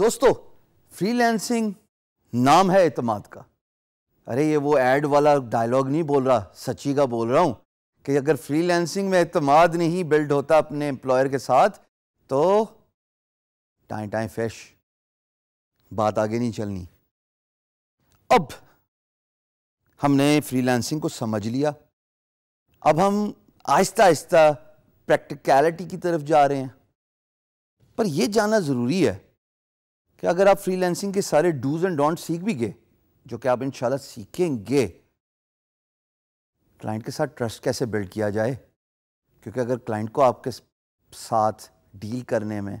दोस्तों फ्रीलैंसिंग नाम है एतमाद का अरे ये वो एड वाला डायलॉग नहीं बोल रहा सच्ची का बोल रहा हूं कि अगर फ्रीलैंसिंग में एतमाद नहीं बिल्ड होता अपने एम्प्लॉयर के साथ तो टाइम टाइम फैश बात आगे नहीं चलनी अब हमने फ्रीलैंसिंग को समझ लिया अब हम आहिस्ता आहिस्ता प्रैक्टिकलिटी की तरफ जा रहे हैं पर यह जानना ज़रूरी है कि अगर आप फ्रीलैंसिंग के सारे डूज एंड डोंट सीख भी गए जो कि आप इंशाल्लाह सीखेंगे क्लाइंट के साथ ट्रस्ट कैसे बिल्ड किया जाए क्योंकि अगर क्लाइंट को आपके साथ डील करने में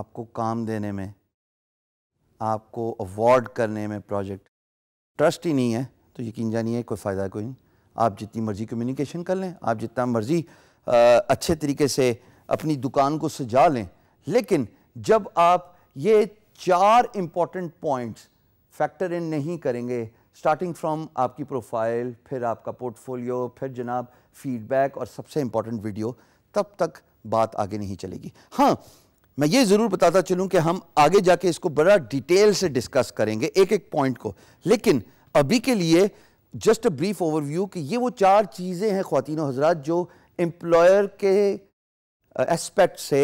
आपको काम देने में आपको अवॉर्ड करने में प्रोजेक्ट ट्रस्ट ही नहीं है तो यकीन जानिए कोई फ़ायदा कोई नहीं आप जितनी मर्ज़ी कम्युनिकेशन कर लें आप जितना मर्ज़ी अच्छे तरीके से अपनी दुकान को सजा लें लेकिन जब आप ये चार इंपॉर्टेंट पॉइंट्स फैक्टर इन नहीं करेंगे स्टार्टिंग फ्रॉम आपकी प्रोफाइल फिर आपका पोर्टफोलियो फिर जनाब फीडबैक और सबसे इंपॉर्टेंट वीडियो तब तक बात आगे नहीं चलेगी हाँ मैं ये ज़रूर बताता चलूँ कि हम आगे जाके इसको बड़ा डिटेल से डिस्कस करेंगे एक एक पॉइंट को लेकिन अभी के लिए जस्ट अ ब्रीफ ओवरव्यू कि ये वो चार चीज़ें हैं खातिन हजरात जो एम्प्लॉयर के एस्पेक्ट से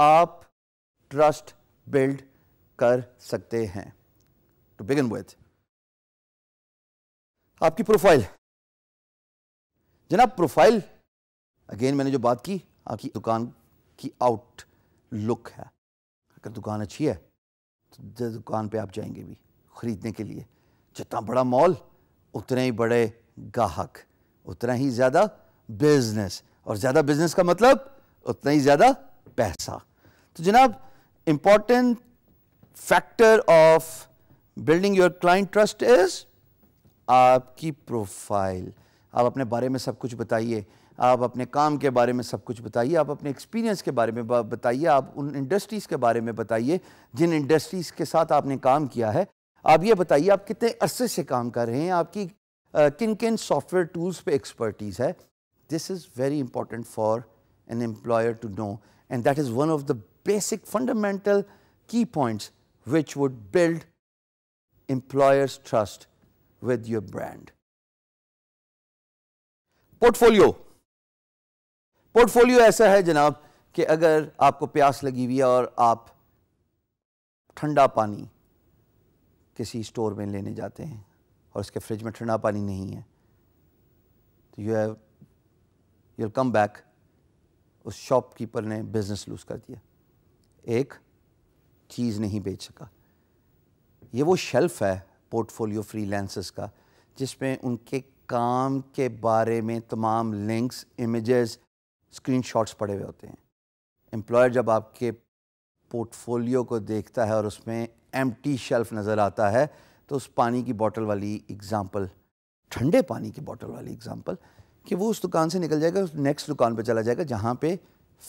आप ट्रस्ट बिल्ड कर सकते हैं टू बिगिन विथ आपकी प्रोफाइल जनाब प्रोफाइल अगेन मैंने जो बात की आपकी दुकान की आउट लुक है अगर दुकान अच्छी है तो दुकान पे आप जाएंगे भी ख़रीदने के लिए जितना बड़ा मॉल उतने ही बड़े गाहक उतना ही ज़्यादा बिजनेस और ज़्यादा बिजनेस का मतलब उतना ही ज़्यादा पैसा तो जनाब important factor of building your client trust is आपकी प्रोफाइल आप अपने बारे में सब कुछ बताइए आप अपने काम के बारे में सब कुछ बताइए आप अपने एक्सपीरियंस के बारे में बताइए आप उन इंडस्ट्रीज़ के बारे में बताइए जिन इंडस्ट्रीज़ के साथ आपने काम किया है आप ये बताइए आप कितने अरसे से काम कर रहे हैं आपकी आ, किन किन सॉफ्टवेयर टूल्स पे एक्सपर्टीज़ है this is very important for an employer to know And that is one of the basic fundamental key points which would build employers' trust with your brand. Portfolio. Portfolio. ऐसा है जनाब कि अगर आपको प्यास लगी हुई है और आप ठंडा पानी किसी स्टोर में लेने जाते हैं और उसके फ्रिज में ठंडा पानी नहीं है तो you have you'll come back उस शॉपकीपर ने बिज़नेस लूज़ कर दिया एक चीज़ नहीं बेच सका ये वो शेल्फ़ है पोर्टफोलियो फ्रीलांसर्स का जिसमें उनके काम के बारे में तमाम लिंक्स इमेजेस स्क्रीनशॉट्स पड़े हुए होते हैं एम्प्लॉयर जब आपके पोर्टफोलियो को देखता है और उसमें एम शेल्फ नज़र आता है तो उस पानी की बॉटल वाली एग्ज़ाम्पल ठंडे पानी की बॉटल वाली एग्ज़ाम्पल कि वो उस दुकान से निकल जाएगा उस नेक्स्ट दुकान पर चला जाएगा जहाँ पे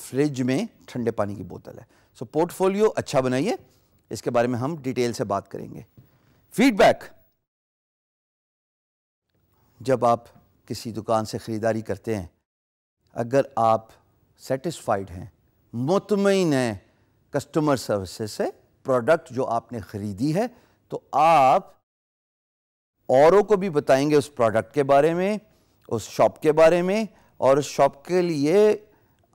फ्रिज में ठंडे पानी की बोतल है सो so, पोर्टफोलियो अच्छा बनाइए इसके बारे में हम डिटेल से बात करेंगे फीडबैक जब आप किसी दुकान से ख़रीदारी करते हैं अगर आप सेटिस्फाइड हैं मुतमिन हैं कस्टमर सर्विसेज से प्रोडक्ट जो आपने ख़रीदी है तो आप औरों को भी बताएंगे उस प्रोडक्ट के बारे में उस शॉप के बारे में और उस शॉप के लिए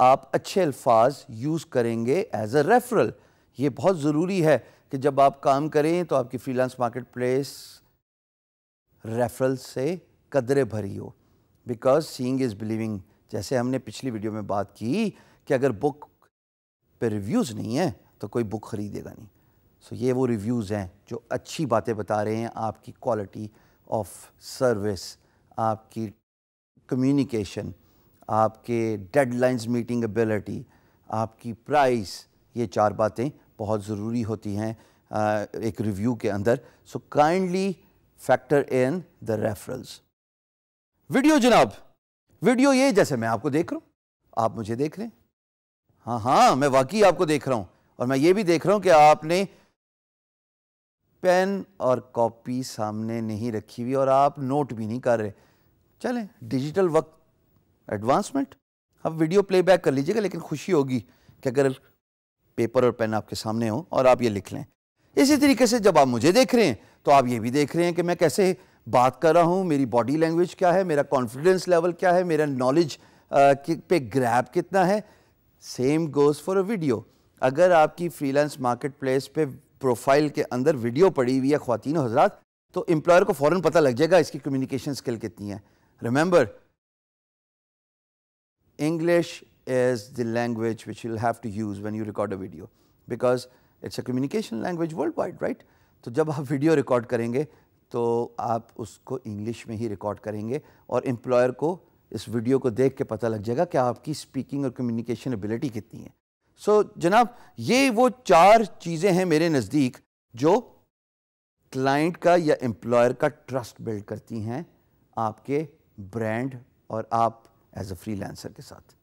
आप अच्छे अल्फाज यूज़ करेंगे एज अ रेफरल ये बहुत ज़रूरी है कि जब आप काम करें तो आपकी फ्रीलांस मार्केट प्लेस रेफरल से कदरे भरी हो बिकॉज सींग इज़ बिलीविंग जैसे हमने पिछली वीडियो में बात की कि अगर बुक पे रिव्यूज़ नहीं है तो कोई बुक ख़रीदेगा नहीं सो so ये वो रिव्यूज़ हैं जो अच्छी बातें बता रहे हैं आपकी क्वालिटी ऑफ सर्विस आपकी कम्युनिकेशन आपके डेडलाइंस मीटिंग एबिलिटी आपकी प्राइस ये चार बातें बहुत ज़रूरी होती हैं एक रिव्यू के अंदर so kindly factor in the referrals video जनाब वीडियो ये जैसे मैं आपको देख रहा हूँ आप मुझे देख रहे हैं हाँ हाँ मैं वाकई आपको देख रहा हूँ और मैं ये भी देख रहा हूँ कि आपने पेन और कॉपी सामने नहीं रखी हुई और आप नोट भी नहीं कर रहे चलें डिजिटल वक्त एडवांसमेंट आप वीडियो प्लेबैक कर लीजिएगा लेकिन खुशी होगी कि अगर पेपर और पेन आपके सामने हो और आप ये लिख लें इसी तरीके से जब आप मुझे देख रहे हैं तो आप ये भी देख रहे हैं कि मैं कैसे बात कर रहा हूँ मेरी बॉडी लैंग्वेज क्या है मेरा कॉन्फिडेंस लेवल क्या है मेरा नॉलेज पे ग्रैप कितना है same goes for a video अगर आपकी फ्रीलांस मार्केट प्लेस पे प्रोफाइल के अंदर वीडियो पड़ी हुई है ख़वान हजरात तो एम्प्लॉयर को फ़ौरन पता लग जाएगा इसकी कम्युनिकेशन स्किल कितनी है Remember, English is the language which you'll have to use when you record a video because it's a communication language worldwide right. तो जब आप वीडियो रिकॉर्ड करेंगे तो आप उसको इंग्लिश में ही रिकॉर्ड करेंगे और एम्प्लॉयर को इस वीडियो को देख के पता लग जाएगा कि आपकी स्पीकिंग और कम्युनिकेशन एबिलिटी कितनी है सो so, जनाब ये वो चार चीज़ें हैं मेरे नज़दीक जो क्लाइंट का या एम्प्लॉयर का ट्रस्ट बिल्ड करती हैं आपके ब्रांड और आप एज अ फ्रीलांसर के साथ